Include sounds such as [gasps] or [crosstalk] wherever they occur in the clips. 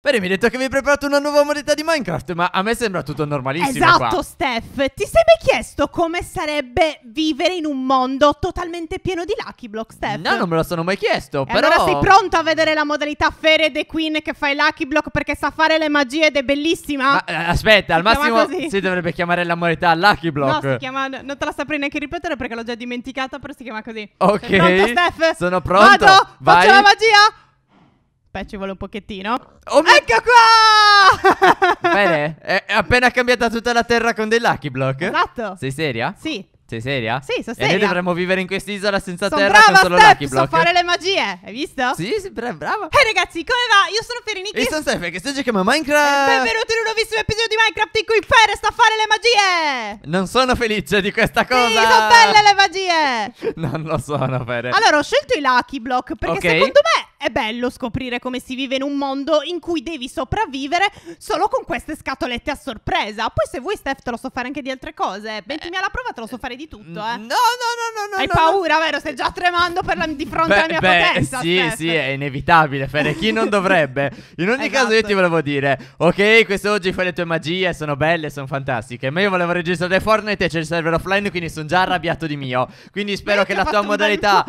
Bene, mi hai detto che mi hai preparato una nuova modalità di Minecraft, ma a me sembra tutto normalissimo Esatto, qua. Steph. Ti sei mai chiesto come sarebbe vivere in un mondo totalmente pieno di Lucky Block, Steph? No, non me lo sono mai chiesto, e però... allora sei pronto a vedere la modalità Fere The Queen che fa i Lucky Block perché sa fare le magie ed è bellissima? Ma, eh, aspetta, al si massimo si dovrebbe chiamare la modalità Lucky Block. No, si chiama... Non te la saprei neanche ripetere perché l'ho già dimenticata, però si chiama così. Ok. Sei pronto, Steph? Sono pronto. Vado, vai. faccio la magia! caffè ci vuole un pochettino. Oh, ecco qua! [laughs] Bene, è appena cambiata tutta la terra con dei Lucky Block. Esatto. Sei seria? Sì. Sei seria? Sì, sono seria. E noi dovremmo vivere in quest'isola senza son terra con solo Steph, Lucky Block. fare le magie, hai visto? Sì, sì, bra- brava. Ehi hey, ragazzi, come va? Io sono Ferinichi. E sono Steph, che sto giocando a Minecraft. E eh, benvenuti in un nuovissimo episodio di Minecraft in cui Fer sta a fare le magie. Non sono felice di questa cosa. Sì, sono belle le magie. [laughs] non lo sono, Fer. Allora, ho scelto i Lucky Block perché okay. secondo me è bello scoprire come si vive in un mondo in cui devi sopravvivere solo con queste scatolette a sorpresa. Poi se vuoi Steph te lo so fare anche di altre cose. Bentimi eh, alla prova te lo so eh, fare di tutto, eh. No, no, no, no, Hai no, paura, no. vero? Stai già tremando la, di fronte beh, alla mia beh, potenza. Sì, Steph. sì, è inevitabile, Fede. Chi non dovrebbe? In ogni esatto. caso io esatto. ti volevo dire, ok, quest'oggi fai le tue magie, sono belle, sono fantastiche. Ma io volevo registrare Fortnite e c'è il server offline, quindi sono già arrabbiato di mio. Quindi spero eh, che la tua modalità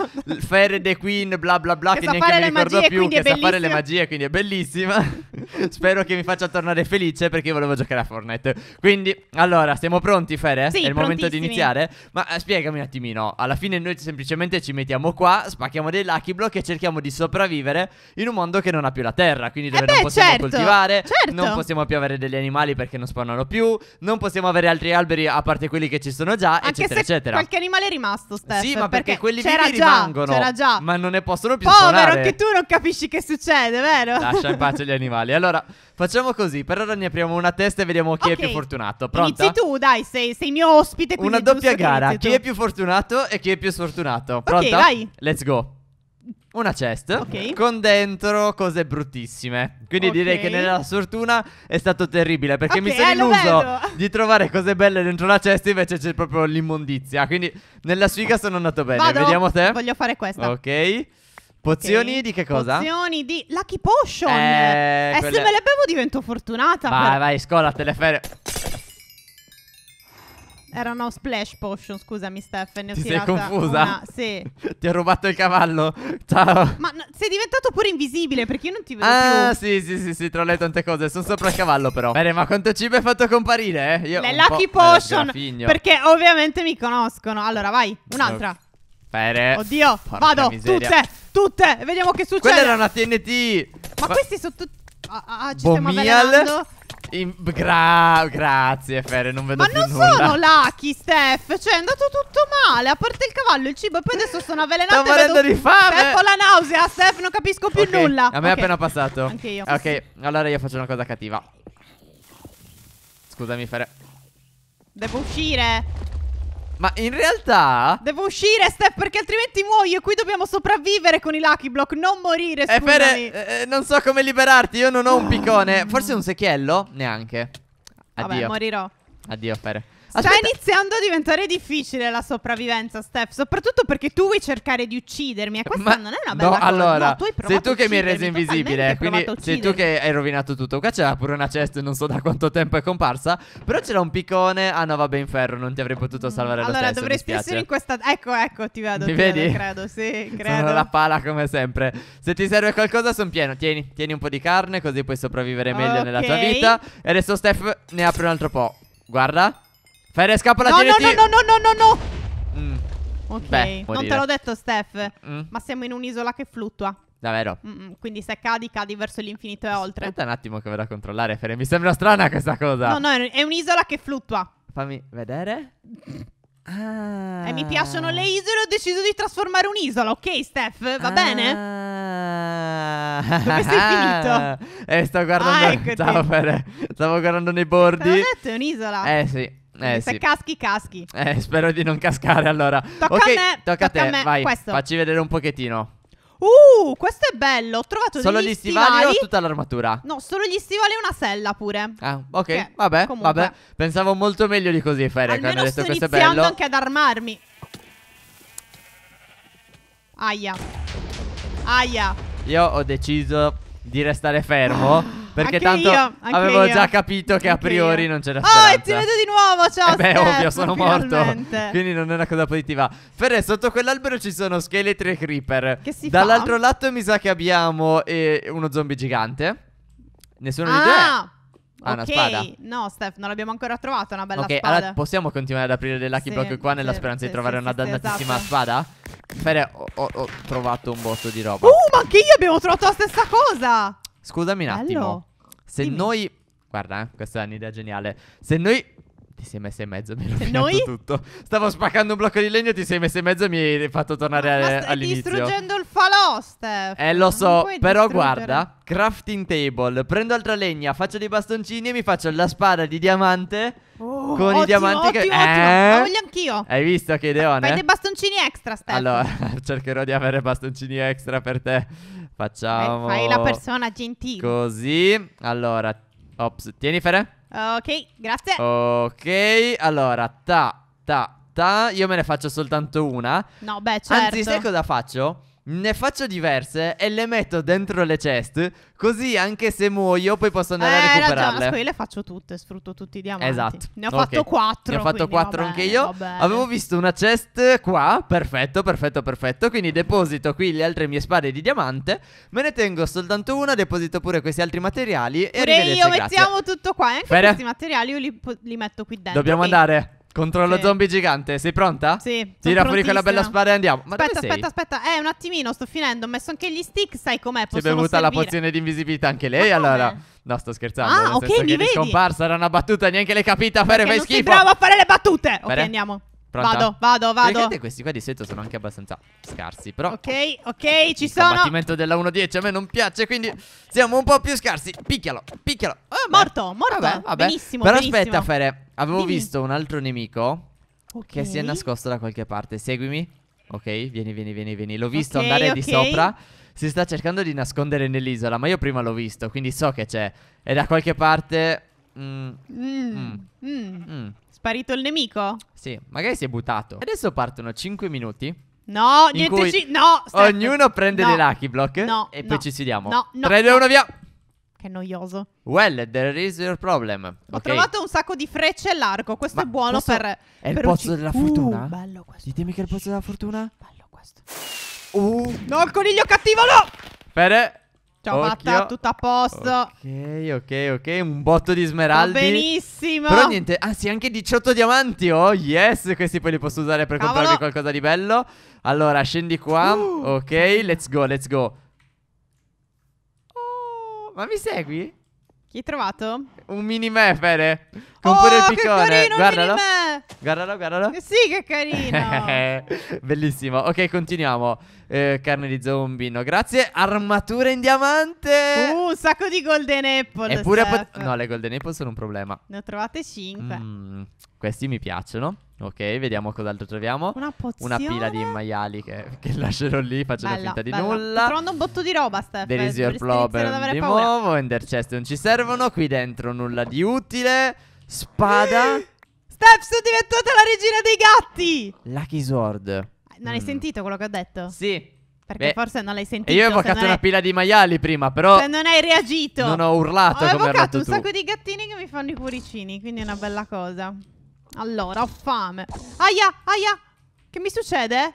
Ferre the Queen, bla bla bla, che, che neanche mi ricordo ricordo magie, più che sa fare le magie, quindi è bellissima. [laughs] Spero che mi faccia tornare felice perché volevo giocare a Fortnite. Quindi, allora, siamo pronti, Fere? Sì, è il momento di iniziare? Ma eh, spiegami un attimino. Alla fine noi semplicemente ci mettiamo qua, spacchiamo dei lucky block e cerchiamo di sopravvivere in un mondo che non ha più la terra, quindi eh dove eh beh, non possiamo certo, coltivare, certo. non possiamo più avere degli animali perché non spawnano più, non possiamo avere altri alberi a parte quelli che ci sono già, Anche eccetera, eccetera. qualche animale è rimasto, Steph. Sì, ma perché, perché quelli che rimangono, già, ma non ne possono più Povero spawnare. Povero che tu non capisci che succede, vero? Lascia in pace gli [laughs] animali. Allora, facciamo così. Per ora ne apriamo una testa e vediamo chi okay. è più fortunato. Pronta? Inizi tu, dai, sei, sei mio ospite. Una doppia gara. Chi è più fortunato e chi è più sfortunato. Pronta? Ok, vai. Let's go. Una chest okay. con dentro cose bruttissime. Quindi okay. direi che nella sfortuna è stato terribile perché okay, mi sono eh, illuso di trovare cose belle dentro la chest invece c'è proprio l'immondizia. Quindi nella sfiga sono andato bene. Vado. Vediamo te. Voglio fare questa. Ok. Pozioni okay. di che cosa? Pozioni di Lucky Potion. Eh, eh quelle... se me le bevo divento fortunata. Vai, per... vai, scolatele, Fer. Erano splash potion, scusami Stephanie. ne ho Ti sei confusa? Una, sì. [laughs] Ti ho rubato il cavallo. Ciao. Ma no, sei diventato pure invisibile perché io non ti vedo ah, più. sì, sì, sì, tra le tante cose, sono sopra il cavallo però. Bene, ma quanto cibo hai fatto comparire, eh? Io Le lucky eh, potion perché ovviamente mi conoscono. Allora, vai, un'altra. Pere. Oddio, Porca vado, miseria. tutte. Tutte, vediamo che succede. Quella era una TNT. Ma, Ma... questi sono tutti... Ah, ah, ah ci Bomial. stiamo avvelenando. In... Gra grazie Fere, non vedo Ma più non sono lucky, Steph. Cioè, è andato tutto male. A parte il cavallo, il cibo e poi adesso sono avvelenato. Sto morendo di fame. Steph ho la nausea, Steph, non capisco più okay. nulla. A me okay. è appena passato. Anche io. Ok, allora io faccio una cosa cattiva. Scusami, Fere. Devo uscire. Ma in realtà Devo uscire Steph perché altrimenti muoio E qui dobbiamo sopravvivere con i Lucky Block Non morire eh, scusami eh, per, eh, Non so come liberarti Io non ho un piccone Forse un secchiello? Neanche Addio Vabbè morirò Addio Fere Aspetta. Sta iniziando a diventare difficile la sopravvivenza, Steph. Soprattutto perché tu vuoi cercare di uccidermi. E questa Ma, non è una bella no, cosa. Allora, no, allora, sei tu che mi hai reso invisibile. Quindi sei tu che hai rovinato tutto. Qua c'era pure una cesta, non so da quanto tempo è comparsa. Però c'era un piccone. Ah no, vabbè, in ferro. Non ti avrei potuto mm, salvare mm. lo allora, stesso. Allora, dovresti essere in questa. Ecco, ecco, ti vedo. Mi ti vedi? Vedo, credo, sì, [laughs] credo. Sono la pala come sempre. Se ti serve qualcosa, sono pieno. Tieni, tieni un po' di carne, così puoi sopravvivere meglio okay. nella tua vita. E adesso, Steph, ne apre un altro po'. Guarda. Ferre scappa la no, TNT. No, no, no, no, no, no, mm. Ok, Beh, non te l'ho detto, Steph. Mm. Ma siamo in un'isola che fluttua. Davvero? Mm quindi se cadi, cadi verso l'infinito e oltre. Aspetta un attimo che vado a controllare, Ferre Mi sembra strana questa cosa. No, no, è un'isola che fluttua. Fammi vedere. Ah. E mi ah. piacciono le isole, ho deciso di trasformare un'isola, ok Steph? Va ah. bene? Come sei finito? [laughs] Eh, sto guardando, ah, ecco stavo, stavo guardando nei bordi. Ma l'ho detto, è un'isola. Eh sì. Eh, se sì. caschi, caschi. Eh, spero di non cascare allora. Tocca okay, a me. Tocca, a te. A me. Vai, questo. facci vedere un pochettino. Uh, questo è bello. Ho trovato solo degli stivali. Solo gli stivali o tutta l'armatura? No, solo gli stivali e una sella pure. Ah, ok. okay. Vabbè, Comunque. vabbè. Pensavo molto meglio di così fare Almeno quando ho detto questo è bello. iniziando anche ad armarmi. Aia. Aia. Io ho deciso di restare fermo. Ah, perché anche tanto io, avevo io. già capito che a priori non c'era speranza. Oh, e ti vedo di nuovo, ciao. [laughs] Eh beh, Steph, ovvio, sono morto. Quindi non è una cosa positiva. Ferre, sotto quell'albero ci sono scheletri e creeper. Che si Dall'altro fa? lato mi sa che abbiamo eh, uno zombie gigante. Nessuno ah. di te. Ha ah, okay. una spada. No, Steph, non l'abbiamo ancora trovata una bella okay, spada. Ok, allora possiamo continuare ad aprire le lucky sì, block qua nella sì, speranza sì, di trovare una dannatissima esatto. spada? Fere, ho, ho, ho, trovato un botto di roba. Oh, ma anche io abbiamo trovato la stessa cosa! Scusami un attimo. Bello. Se Dimmi. noi... Guarda, eh, questa è un'idea geniale. Se noi ti sei messa in mezzo, [laughs] mi hai Noi? tutto. Stavo spaccando un blocco di legno, ti sei messa in mezzo e mi hai fatto tornare no, a, all'inizio. Stai distruggendo il falò, Steph. Eh, lo so, però guarda, crafting table, prendo altra legna, faccio dei bastoncini e mi faccio la spada di diamante oh, con ottimo, i diamanti ottimo, che... Ottimo, eh? La voglio anch'io. Hai visto che ideone? Fai dei bastoncini extra, Steph. Allora, [laughs] cercherò di avere bastoncini extra per te. Facciamo... Fai la persona gentile. Così. Allora, ops, tieni Fere. Ok, grazie. Ok, allora, ta, ta, ta. Io me ne faccio soltanto una. No, beh, certo. Anzi, sai cosa faccio? Ne faccio diverse e le metto dentro le chest. Così anche se muoio, poi posso andare eh, a recuperarle. Ragione, io le faccio tutte, sfrutto tutti i diamanti. Esatto. Ne ho okay. fatto quattro. Ne ho fatto quattro anche io. Vabbè. Avevo visto una chest qua. Perfetto, perfetto, perfetto. Quindi deposito qui le altre mie spade di diamante. Me ne tengo soltanto una. Deposito pure questi altri materiali. Pure e io mettiamo tutto qua. E anche Fede. questi materiali io li, li metto qui dentro. Dobbiamo quindi. andare. Controllo sì. zombie gigante, sei pronta? Sì. Tira fuori quella bella spada e andiamo. Ma aspetta, aspetta, aspetta. Eh, un attimino, sto finendo. Ho messo anche gli stick, sai com'è? Si è bevuta servire. la pozione di invisibilità anche lei, allora. No, sto scherzando. Ah, nel ok, senso mi che vedi. scomparsa, era una battuta, neanche l'hai capita. Fare, fai schifo. Sei bravo a fare le battute. Fere? Ok, andiamo. Pronta? Vado, vado, vado. Vedete, questi qua di solito sono anche abbastanza scarsi, però... Ok, ok, ci il sono. Il combattimento della 1-10 a me non piace, quindi siamo un po' più scarsi. Picchialo, picchialo. Oh, morto, eh, morto. Vabbè, vabbè. Benissimo, Però benissimo. aspetta, Fere, avevo Dimmi. visto un altro nemico okay. che si è nascosto da qualche parte. Seguimi. Ok, vieni, vieni, vieni, vieni. L'ho visto okay, andare okay. di sopra. Si sta cercando di nascondere nell'isola, ma io prima l'ho visto, quindi so che c'è. È da qualche parte... Mm. mm. Mm. Mm. Sparito il nemico? Sì, magari si è buttato. Adesso partono 5 minuti. No, niente. Ci... No, stai... ognuno prende no. le lucky block. No, e no, poi ci sfidiamo. No, no. 3, 2, 1, via. Che noioso. Well, there is your problem. Ho okay. trovato un sacco di frecce e l'arco. Questo Ma è buono questo per. È per il pozzo della fortuna? Uh, bello questo. Ditemi che è il pozzo della fortuna. Bello questo. Uh. No, il coniglio cattivo, no. Fede, Ciao Occhio. Matta, tutto a posto. Ok, ok, ok, un botto di smeraldi. Va benissimo. Però niente, ah sì, anche 18 diamanti. Oh, yes, questi poi li posso usare per Cavolo. comprarmi qualcosa di bello. Allora, scendi qua. Uh. Ok, let's go, let's go. Oh, ma mi segui? Chi hai trovato? Un mini me, Fede. Con oh, pure il piccone. Che carino, Guardalo. Un Guardalo, guardalo. Eh sì, che carino. [laughs] Bellissimo. Ok, continuiamo. Eh, carne di zombino, grazie. Armatura in diamante. Uh, un sacco di golden apple. Eppure, pot- no, le golden apple sono un problema. Ne ho trovate 5. Mm, questi mi piacciono. Ok, vediamo cos'altro troviamo. Una pozione. Una pila di maiali che, che lascerò lì, facendo bella, finta di bella. nulla. Sto trovando un botto di roba, Steph. There is your problem. Di paura. nuovo, ender chest non ci servono. Qui dentro nulla di utile. Spada. [gasps] [laughs] Steph, è diventata la regina dei gatti. Lucky Sword. Eh, non hai mm. sentito quello che ho detto? Sì. Perché Beh, forse non l'hai sentito. E io ho evocato una hai- pila di maiali prima, però se cioè, non hai reagito. non ho urlato Ho come hai evocato un tu. sacco di gattini che mi fanno i cuoricini, quindi è una bella cosa. Allora, ho fame. Aia, aia. Che mi succede?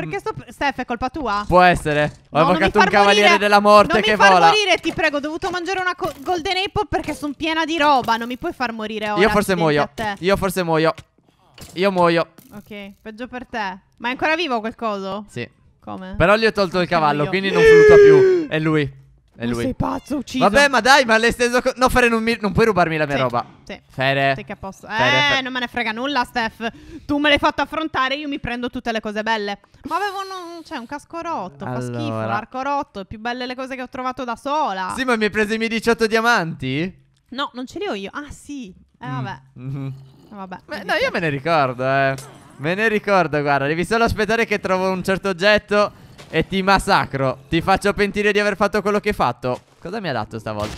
Perché mm. sto... Steph, è colpa tua? Può essere. Ho no, evocato un cavaliere morire. della morte non che vola. Non mi far morire, ti prego. Ho dovuto mangiare una golden apple perché sono piena di roba. Non mi puoi far morire ora. Io forse muoio. Io forse muoio. Io muoio. Ok, peggio per te. Ma è ancora vivo quel coso? Sì. Come? Però gli ho tolto il cavallo, quindi non flutta più. È lui. È lui. sei pazzo, ucciso. Vabbè, ma dai, ma l'hai steso. No, Fere, non, mi... non, puoi rubarmi la mia sì, roba. Sì. Fere. Sì, che posso. Eh, Fere. non me ne frega nulla, Steph. Tu me l'hai fatto affrontare, io mi prendo tutte le cose belle. Ma avevo un, cioè, un casco rotto, allora. fa schifo, l'arco rotto. Più belle le cose che ho trovato da sola. Sì, ma mi hai preso i miei 18 diamanti? No, non ce li ho io. Ah, sì. Eh, vabbè. Mm vabbè ma, mm-hmm. no, io me ne ricordo, eh. Me ne ricordo, guarda. Devi solo aspettare che trovo un certo oggetto. E ti massacro Ti faccio pentire di aver fatto quello che hai fatto Cosa mi ha dato stavolta?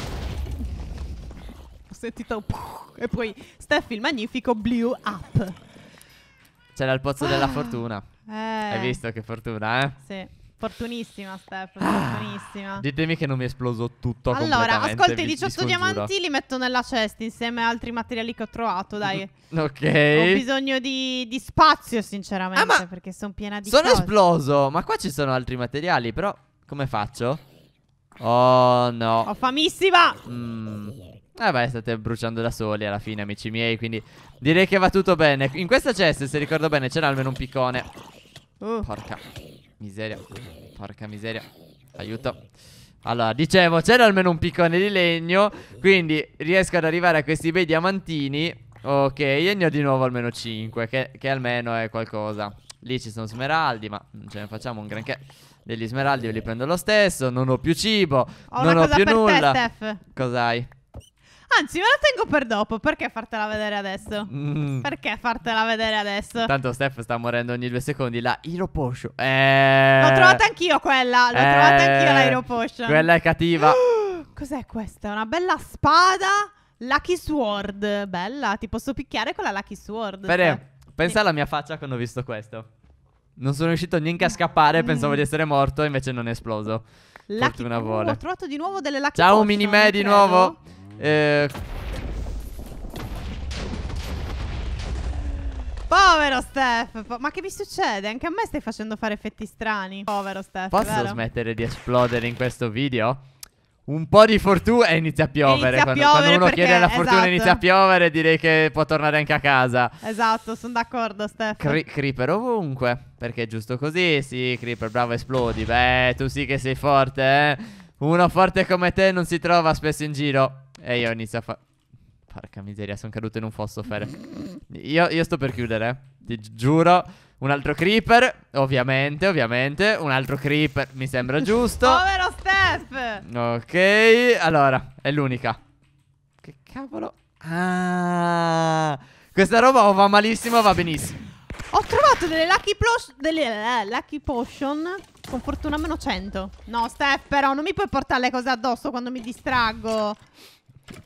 Ho sentito E poi Steffi il magnifico blew up C'era il pozzo ah. della fortuna eh. Hai visto che fortuna eh? Sì Fortunissima, Steph. Ah. Fortunissima. Ah, ditemi che non mi è esploso tutto. Allora, ascolta, i 18 diamanti li metto nella cesta insieme a altri materiali che ho trovato. Dai. [laughs] ok. Ho bisogno di, di spazio, sinceramente, ah, perché sono piena di. Sono cose. esploso. Ma qua ci sono altri materiali, però come faccio? Oh no. Ho famissima. Mm. Eh beh, state bruciando da soli alla fine, amici miei. Quindi direi che va tutto bene. In questa cesta, se ricordo bene, c'era almeno un piccone. Uh. Porca miseria Porca miseria Aiuto Allora dicevo c'era almeno un piccone di legno Quindi riesco ad arrivare a questi bei diamantini Ok io ne ho di nuovo almeno 5 che, che almeno è qualcosa Lì ci sono smeraldi ma non ce ne facciamo un granché Degli smeraldi io li prendo lo stesso Non ho più cibo ho Non ho più nulla te, Cos'hai? Anzi, me la tengo per dopo. Perché fartela vedere adesso? Mm. Perché fartela vedere adesso? Tanto Steph sta morendo ogni due secondi. La Hero Potion. Eh... L'ho trovata anch'io quella. L'ho eh... trovata anch'io la Hero Potion. Quella è cattiva. [gasps] Cos'è questa? Una bella spada. Lucky Sword. Bella. Ti posso picchiare con la Lucky Sword. Bene. Pensa sì. alla mia faccia quando ho visto questo. Non sono riuscito neanche a scappare. Mm. Pensavo di essere morto. Invece non è esploso. Lucky... Fortuna vuole. Uh, ho trovato di nuovo delle Lucky Ciao, Potion. Ciao, Me di credo. nuovo. Eh... Povero Steph, po ma che mi succede? Anche a me stai facendo fare effetti strani. Povero Steph. Posso vero? smettere di esplodere in questo video? Un po' di fortuna e inizia a piovere. Inizia quando, a piovere quando uno perché, chiede la fortuna esatto. inizia a piovere, direi che può tornare anche a casa. Esatto, sono d'accordo, Steph. Cri creeper ovunque. Perché è giusto così. Sì, Creeper, bravo, esplodi. Beh, tu sì che sei forte, eh. Uno forte come te non si trova spesso in giro. E io inizio a fare... Porca miseria, sono caduto in un fosso, Fer. Io, io, sto per chiudere, eh. ti giuro. Un altro creeper, ovviamente, ovviamente. Un altro creeper, mi sembra giusto. Povero Steph! Ok, allora, è l'unica. Che cavolo... Ah, questa roba o va malissimo va benissimo. Ho trovato delle Lucky, plus, delle, eh, lucky Potion con fortuna meno 100. No, Steph, però, non mi puoi portare le cose addosso quando mi distraggo.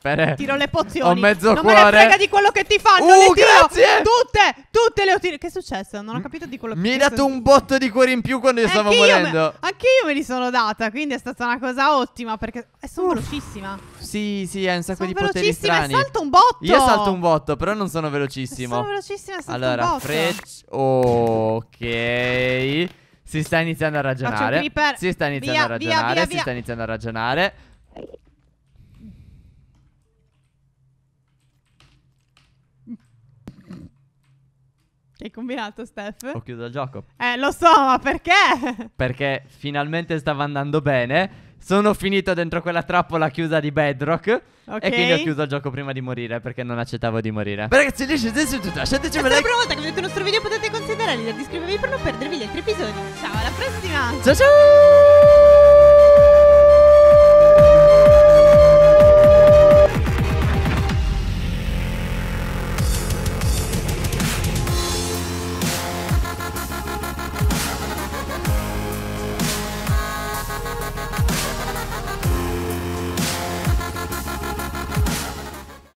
Bene. Tiro le pozioni. Ho mezzo non cuore. Non me ne frega di quello che ti fanno. Uh, grazie. Tutte, tutte le ho tirate. Che è successo? Non ho capito di quello che Mi hai dato un botto di cuore in più quando io anche stavo io morendo. Me, anche io me li sono data. Quindi è stata una cosa ottima. Perché eh, sono Uff. Uh. velocissima. Sì, sì, hai un sacco sono di poteri strani. velocissima salto un botto. Io salto un botto, però non sono velocissimo. Sono velocissima. Salto allora, un botto. freccia. Ok. Si sta iniziando a ragionare. Si sta iniziando via, a ragionare. Via, via, si sta iniziando a ragionare. Hai combinato, Steph? Ho chiuso il gioco. Eh, lo so, ma perché? Perché finalmente stava andando bene. Sono finito dentro quella trappola chiusa di Bedrock. Ok. E quindi ho chiuso il gioco prima di morire perché non accettavo di morire. Beh, ragazzi, lasciateci su tutto, lasciateci un like. Se la prima volta che vedete il nostro video potete considerarli di iscrivervi per non perdervi gli altri episodi. Ciao, alla prossima! Ciao ciao!